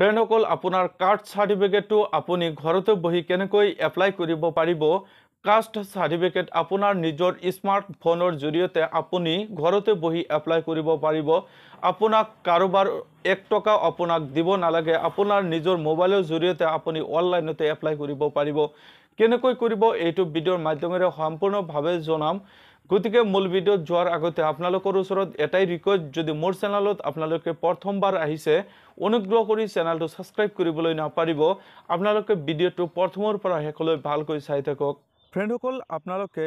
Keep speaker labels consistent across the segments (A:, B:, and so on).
A: friend অকল আপোনাৰ caste চাৰ্টিফিকেটটো আপুনি ঘৰতে বহি কেনেকৈ এপ্লাই কৰিব পাৰিব কাষ্ট চাৰ্টিফিকেট আপোনাৰ নিজৰ স্মাৰ্টফোনৰ জৰিয়তে আপুনি ঘৰতে বহি এপ্লাই কৰিব পাৰিব আপোনাক কাৰোবাৰ এক টকাও আপোনাক দিব নালাগে আপোনাৰ নিজৰ মোবাইলৰ জৰিয়তে আপুনি অনলাইনতে এপ্লাই কৰিব পাৰিব কেনেকৈ কৰিব এইটো ভিডিঅ'ৰ মাধ্যমেৰে সম্পূৰ্ণভাৱে জনাম গতিকে মূল ভিডিঅ'ত যোৱাৰ আগতে আপোনালোকৰ ওচৰত এটাই ৰিকুৱেষ্ট যদি মোৰ চেনেলত আপোনালোকে প্ৰথমবাৰ আহিছে অনুগ্ৰহ কৰি চেনেলটো ছাবস্ক্ৰাইব কৰিবলৈ নাপাৰিব আপোনালোকে ভিডিঅ'টো প্ৰথমৰ পৰা শেষলৈ ভালকৈ চাই থাকক ফ্ৰেণ্ডসকল আপোনালোকে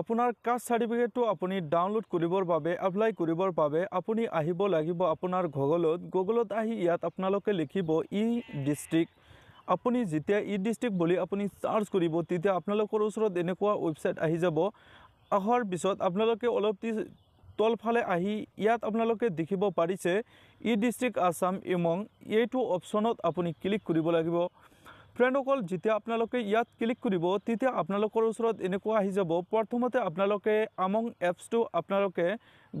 A: আপোনাৰ কাষ্ট চাৰ্টিফিকেটটো আপুনি ডাউনলোড কৰিবৰ বাবে এপ্লাই কৰিবৰ বাবে আপুনি আহিব লাগিব আপোনাৰ গুগলত গুগলত আহি ইয়াত আপোনালোকে লিখিব ই e ডিষ্ট্ৰিক্ট আপুনি যেতিয়া ই e ডিষ্ট্ৰিক্ট বুলি আপুনি চাৰ্চ কৰিব তেতিয়া আপোনালোকৰ ওচৰত এনেকুৱা ৱেবছাইট আহি যাব অহাৰ পিছত আপোনালোকে অলপ তলফালে আহি ইয়াত আপোনালোকে দেখিব পাৰিছে ই ডিষ্ট্ৰিক্ট আছাম ইমং এইটো অপশ্যনত আপুনি ক্লিক কৰিব লাগিব ফ্ৰেণ্ডসকল যেতিয়া আপোনালোকে ইয়াত ক্লিক কৰিব তেতিয়া আপোনালোকৰ ওচৰত এনেকুৱা আহি যাব প্ৰথমতে আপোনালোকে আমং এপছটো আপোনালোকে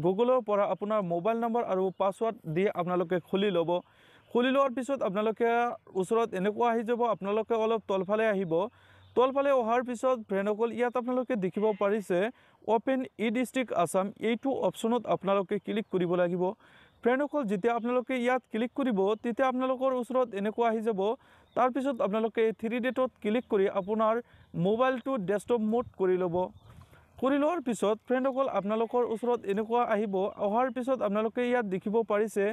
A: গুগলৰ পৰা আপোনাৰ মোবাইল নম্বৰ আৰু পাছৱৰ্ড দি আপোনালোকে খুলি ল'ব খুলি লোৱাৰ পিছত আপোনালোকে ওচৰত এনেকুৱা আহি যাব আপোনালোকে অলপ তলফালে আহিব তলফালে অহাৰ পিছত ভেনকল ইয়াত আপোনালোকে দেখিব পাৰিছে অপেন ই ডিষ্ট্ৰিক্ট আছাম এইটো অপশ্যনত আপোনালোকে ক্লিক কৰিব লাগিব ফ্ৰেণ্ডসকল যেতিয়া আপোনালোকে ইয়াত ক্লিক কৰিব তেতিয়া আপোনালোকৰ ওচৰত এনেকুৱা আহি যাব তাৰপিছত আপোনালোকে থ্ৰী ডেটত ক্লিক কৰি আপোনাৰ মোবাইলটো ডেস্কটপ মোড কৰি ল'ব কৰি লোৱাৰ পিছত ফ্ৰেণ্ডসকল আপোনালোকৰ ওচৰত এনেকুৱা আহিব অহাৰ পিছত আপোনালোকে ইয়াত দেখিব পাৰিছে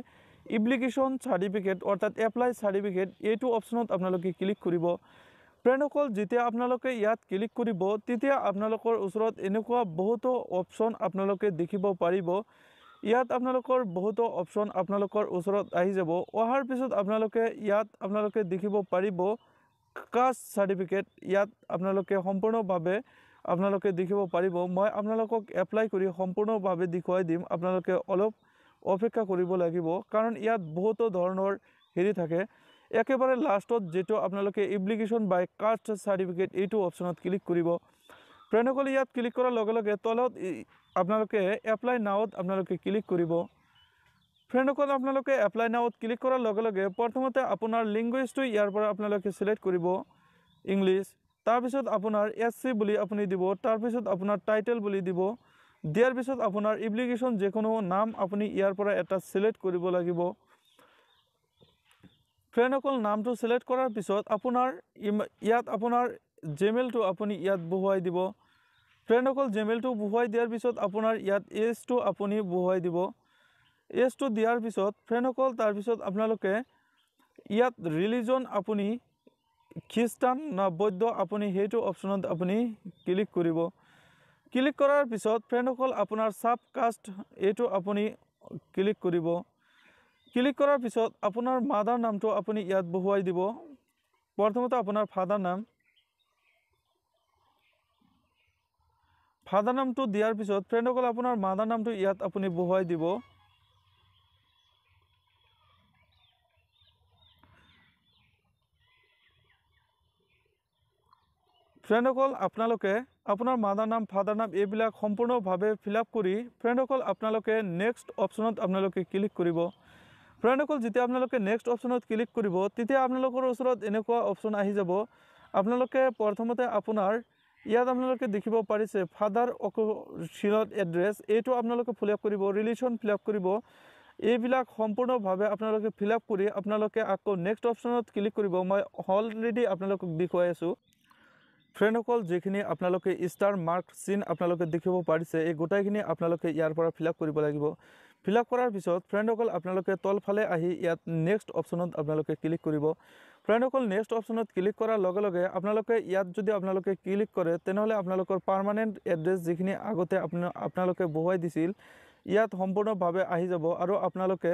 A: এপ্লিকেশ্যন চাৰ্টিফিকেট অৰ্থাৎ এপ্লাই চাৰ্টিফিকেট এইটো অপশ্যনত আপোনালোকে ক্লিক কৰিব ফ্ৰেণ্ডসকল যেতিয়া আপোনালোকে ইয়াত ক্লিক কৰিব তেতিয়া আপোনালোকৰ ওচৰত এনেকুৱা বহুতো অপশ্যন আপোনালোকে দেখিব পাৰিব ইয়াত আপোনালোকৰ বহুতো অপশ্যন আপোনালোকৰ ওচৰত আহি যাব অহাৰ পিছত আপোনালোকে ইয়াত আপোনালোকে দেখিব পাৰিব কাষ্ট চাৰ্টিফিকেট ইয়াত আপোনালোকে সম্পূৰ্ণভাৱে আপোনালোকে দেখিব পাৰিব মই আপোনালোকক এপ্লাই কৰি সম্পূৰ্ণভাৱে দেখুৱাই দিম আপোনালোকে অলপ অপেক্ষা কৰিব লাগিব কাৰণ ইয়াত বহুতো ধৰণৰ হেৰি থাকে একেবারে লাস্টত যেটো আপনাদের এপ্লিকেশন বাই কাস্ট সার্টিফিকেট এই অপশনত ক্লিক করব প্রেনকল ইয়াত ক্লিক করার লগে তলত আপনাদের এপ্লাই নাওত আপনাদের ক্লিক করব ফ্রেন্ডকল আপনাদের এপ্লাই নাওত ক্লিক করার লগে প্রথমতে আপনার লিঙ্গুয়েজটি ইয়ারপর আপনাদের সিলেক্ট করব ইংলিশ তারপর আপনার এস সি বলে আপনি দিব তারপর আপনার টাইটেল বলে দিব দিয়ার পিছত আপনার এপ্লিকেশন যে কোনো নাম আপনি ইয়ারপর একটা সিলেক্ট করব লাগবে ফ্ৰেণ্ড অকল নামটো চিলেক্ট কৰাৰ পিছত আপোনাৰ ইয়াত আপোনাৰ জিমেইলটো আপুনি ইয়াত বহুৱাই দিব ফ্ৰেণ্ড অকল জিমেইলটো বহুৱাই দিয়াৰ পিছত আপোনাৰ ইয়াত এজটো আপুনি বহুৱাই দিব এজটো দিয়াৰ পিছত ফ্ৰেণ্ড অকল তাৰপিছত আপোনালোকে ইয়াত ৰিলিজন আপুনি খ্ৰীষ্টান না বৈদ্য আপুনি সেইটো অপশ্যনত আপুনি ক্লিক কৰিব ক্লিক কৰাৰ পিছত ফ্ৰেণ্ডসকল আপোনাৰ চাব কাষ্ট এইটো আপুনি ক্লিক কৰিব ক্লিক কৰাৰ পিছত আপোনাৰ মাদাৰ নামটো আপুনি ইয়াত বহুৱাই দিব প্ৰথমতে আপোনাৰ ফাদাৰ নাম ফাদাৰ নামটো দিয়াৰ পিছত ফ্ৰেণ্ডসকল আপোনাৰ মাদাৰ নামটো ইয়াত আপুনি বহুৱাই দিব ফ্ৰেণ্ডসকল আপোনালোকে আপোনাৰ মাদাৰ নাম ফাদাৰ নাম এইবিলাক সম্পূৰ্ণভাৱে ফিল আপ কৰি ফ্ৰেণ্ডসকল আপোনালোকে নেক্সট অপশ্যনত আপোনালোকে ক্লিক কৰিব ফ্ৰেণ্ডসকল যেতিয়া আপোনালোকে নেক্সট অপশ্যনত ক্লিক কৰিব তেতিয়া আপোনালোকৰ ওচৰত এনেকুৱা অপশ্যন আহি যাব আপোনালোকে প্ৰথমতে আপোনাৰ ইয়াত আপোনালোকে দেখিব পাৰিছে ফাদাৰ অক চিনত এড্ৰেছ এইটো আপোনালোকে ফিল আপ কৰিব ৰিলেশ্যন ফিল আপ কৰিব এইবিলাক সম্পূৰ্ণভাৱে আপোনালোকে ফিল আপ কৰি আপোনালোকে আকৌ নেক্সট অপশ্যনত ক্লিক কৰিব মই অলৰেডি আপোনালোকক দেখুৱাই আছোঁ ফ্ৰেণ্ডসকল যিখিনি আপোনালোকে ষ্টাৰ মাৰ্ক চিন আপোনালোকে দেখিব পাৰিছে এই গোটেইখিনি আপোনালোকে ইয়াৰ পৰা ফিল আপ কৰিব লাগিব ফিল আপ কৰাৰ পিছত ফ্ৰেণ্ডসকল আপোনালোকে তলফালে আহি ইয়াত নেক্সট অপশ্যনত আপোনালোকে ক্লিক কৰিব ফ্ৰেণ্ডসকল নেক্সট অপশ্যনত ক্লিক কৰাৰ লগে লগে আপোনালোকে ইয়াত যদি আপোনালোকে ক্লিক কৰে তেনেহ'লে আপোনালোকৰ পাৰ্মানেন্ট এড্ৰেছ যিখিনি আগতে আপোনালোকে বহুৱাই দিছিল ইয়াত সম্পূৰ্ণভাৱে আহি যাব আৰু আপোনালোকে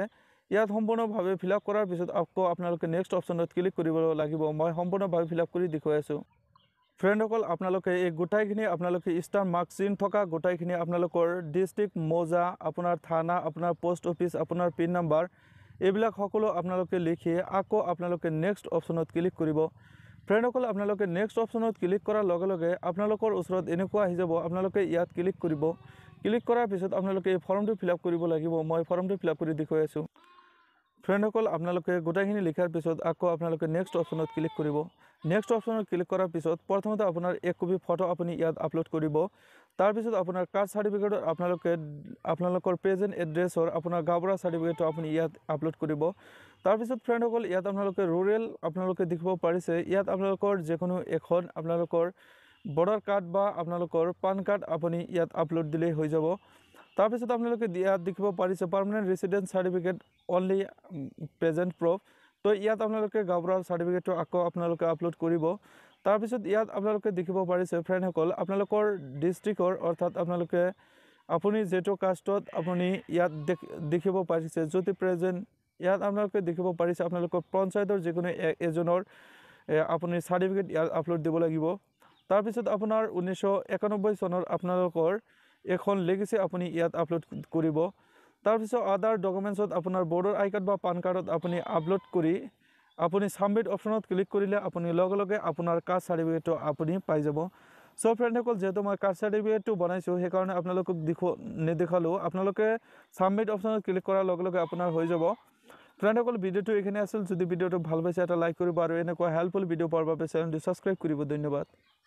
A: ইয়াত সম্পূৰ্ণভাৱে ফিল আপ কৰাৰ পিছত আকৌ আপোনালোকে নেক্সট অপশ্যনত ক্লিক কৰিব লাগিব মই সম্পূৰ্ণভাৱে ফিল আপ কৰি দেখুৱাই আছোঁ ফ্ৰেণ্ডসকল আপোনালোকে এই গোটেইখিনি আপোনালোকে ষ্টাৰ মাৰ্কচিন থকা গোটেইখিনি আপোনালোকৰ ডিষ্ট্ৰিক্ট মৌজা আপোনাৰ থানা আপোনাৰ পোষ্ট অফিচ আপোনাৰ পিন নম্বৰ এইবিলাক সকলো আপোনালোকে লিখি আকৌ আপোনালোকে নেক্সট অপশ্যনত ক্লিক কৰিব ফ্ৰেণ্ডসকল আপোনালোকে নেক্সট অপশ্যনত ক্লিক কৰাৰ লগে লগে আপোনালোকৰ ওচৰত এনেকুৱা আহি যাব আপোনালোকে ইয়াত ক্লিক কৰিব ক্লিক কৰাৰ পিছত আপোনালোকে এই ফৰ্মটো ফিল আপ কৰিব লাগিব মই ফৰ্মটো ফিল আপ কৰি দেখুৱাই আছোঁ ফ্ৰেণ্ডসকল আপোনালোকে গোটেইখিনি লিখাৰ পিছত আকৌ আপোনালোকে নেক্সট অপশ্যনত ক্লিক কৰিব নেক্সট অপশ্যনত ক্লিক কৰাৰ পিছত প্ৰথমতে আপোনাৰ এক কপি ফটো আপুনি ইয়াত আপলোড কৰিব তাৰপিছত আপোনাৰ কাষ্ট চাৰ্টিফিকেটৰ আপোনালোকে আপোনালোকৰ প্ৰেজেণ্ট এড্ৰেছৰ আপোনাৰ গাঁওবুঢ়া চাৰ্টিফিকেটটো আপুনি ইয়াত আপলোড কৰিব তাৰপিছত ফ্ৰেণ্ডসকল ইয়াত আপোনালোকে ৰুৰেল আপোনালোকে দেখিব পাৰিছে ইয়াত আপোনালোকৰ যিকোনো এখন আপোনালোকৰ বৰ্ডাৰ কাৰ্ড বা আপোনালোকৰ পান কাৰ্ড আপুনি ইয়াত আপলোড দিলেই হৈ যাব তাৰপিছত আপোনালোকে ইয়াত দেখিব পাৰিছে permanent resident certificate only present proof তো ইয়াত আপোনালোকে গাঁওবুঢ়াৰ চাৰ্টিফিকেটটো আকৌ আপোনালোকে আপলোড কৰিব তাৰপিছত ইয়াত আপোনালোকে দেখিব পাৰিছে ফ্ৰেণ্ডসকল আপোনালোকৰ ডিষ্ট্ৰিক্টৰ অৰ্থাৎ আপোনালোকে আপুনি যিটো কাষ্টত আপুনি ইয়াত দেখিব পাৰিছে যদি প্ৰেজেণ্ট ইয়াত আপোনালোকে দেখিব পাৰিছে আপোনালোকৰ পঞ্চায়তৰ যিকোনো এজনৰ আপুনি চাৰ্টিফিকেট ইয়াত আপলোড দিব লাগিব তাৰপিছত আপোনাৰ ঊনৈছশ একানব্বৈ চনৰ আপোনালোকৰ এখন লেগেচি আপুনি ইয়াত আপলোড কৰিব তাৰপিছত আদাৰ ডকুমেণ্টছত আপোনাৰ বৰ্ডৰ আই কাৰ্ড বা পান কাৰ্ডত আপুনি আপলোড কৰি আপুনি ছাবমিট অপশ্যনত ক্লিক কৰিলে আপুনি লগে লগে আপোনাৰ কাষ্ট চাৰ্টিফিকেটটো আপুনি পাই যাব চ' ফ্ৰেণ্ডসকল যিহেতু মই কাষ্ট চাৰ্টিফিকেটটো বনাইছোঁ সেইকাৰণে আপোনালোকক দেখু নেদেখালোঁ আপোনালোকে ছাবমিট অপশ্যনত ক্লিক কৰাৰ লগে লগে আপোনাৰ হৈ যাব ফ্ৰেণ্ডসকল ভিডিঅ'টো এইখিনি আছিল যদি ভিডিঅ'টো ভাল পাইছে এটা লাইক কৰিব আৰু এনেকুৱা হেল্পফুল ভিডিঅ' পোৱাৰ বাবে চেনেলটো ছাবস্ক্ৰাইব কৰিব ধন্যবাদ